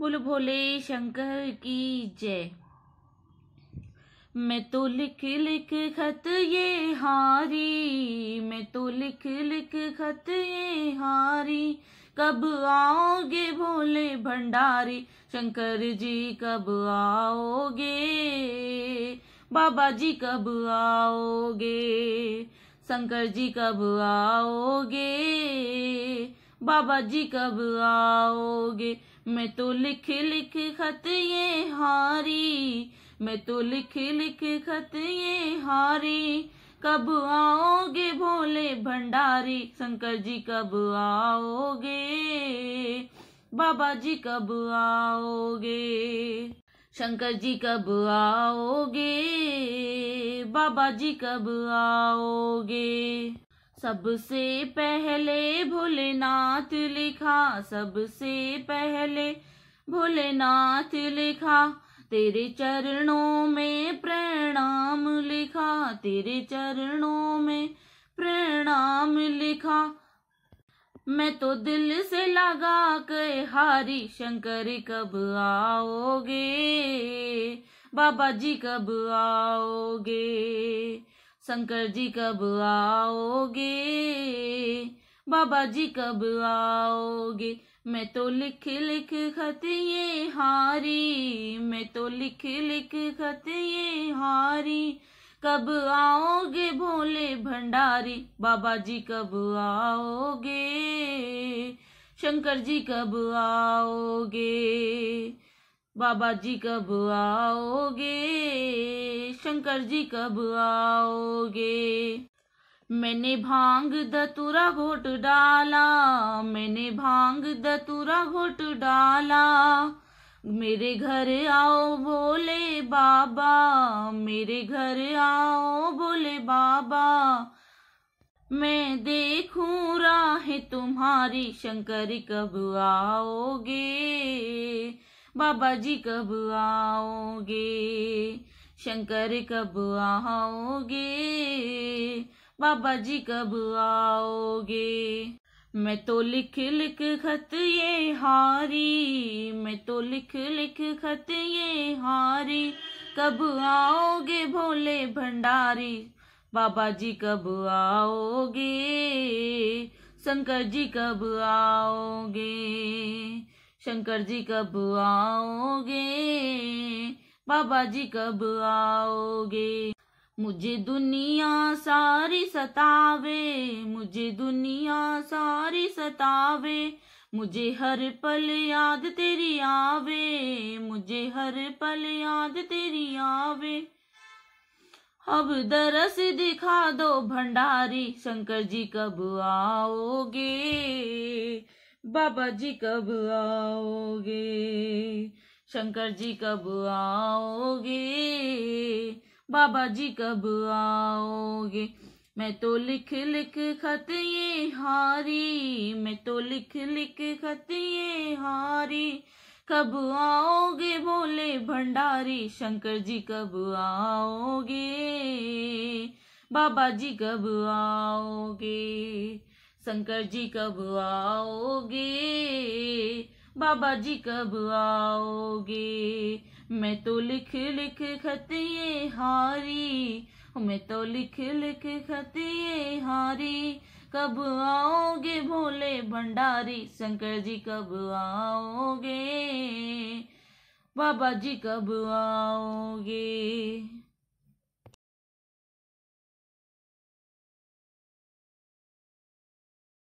बोल भोले शंकर की जय मैं तो लिख लिख खत ये हारी मैं तो लिख लिख खत ये हारी कब आओगे भोले भंडारी शंकर जी कब आओगे बाबा जी कब आओगे शंकर जी कब आओगे बाबा जी कब आओगे मैं तो लिख लिख खत ये हारी मैं तो लिख लिख खत ये हारी कब आओगे भोले भंडारी शंकर जी कब आओगे बाबा जी कब आओगे शंकर जी कब आओगे बाबा जी कब आओगे सबसे पहले भोलेनाथ लिखा सबसे पहले भोलेनाथ लिखा तेरे चरणों में प्रणाम लिखा तेरे चरणों में प्रणाम लिखा मैं तो दिल से लगा के हारी शंकर कब आओगे बाबा जी कब आओगे शंकर जी कब आओगे बाबा जी कब आओगे मैं तो लिख लिख खत ये हारी मैं तो लिख लिख खत ये हारी कब आओगे भोले भंडारी बाबा जी कब आओगे शंकर जी कब आओगे बाबा जी कब आओगे शंकर जी कब आओगे मैंने भांग दतुरा घोट डाला मैंने भांग दतुरा घोट डाला मेरे घर आओ बोले बाबा मेरे घर आओ बोले बाबा मैं देखूं राह तुम्हारी शंकर कब आओगे बाबा जी कब आओगे शंकर कब आओगे बाबा जी कब आओगे मैं तो लिख लिख खत ये हारी मैं तो लिख लिख खत ये हारी कब आओगे भोले भंडारी बाबा जी कब आओगे शंकर जी कब आओगे शंकर जी कब आओगे बाबा जी कब आओगे मुझे दुनिया सारी सतावे मुझे दुनिया सारी सतावे मुझे हर पल याद तेरी आवे मुझे हर पल याद तेरी आवे अब दरस दिखा दो भंडारी शंकर जी कब आओगे बाबा जी कब आओगे शंकर जी कब आओगे बाबा जी कब आओगे मैं तो लिख लिख खत ये हारी मैं तो लिख लिख खत ये हारी कब आओगे भोले भंडारी शंकर जी कब आओगे बाबा जी कब आओगे शंकर जी कब आओगे बाबा जी कब आओगे मैं तो लिख लिख खत ये हारी मैं तो लिख लिख खत ये हारी कब आओगे भोले भंडारी शंकर जी कब आओगे बाबा जी कब आओगे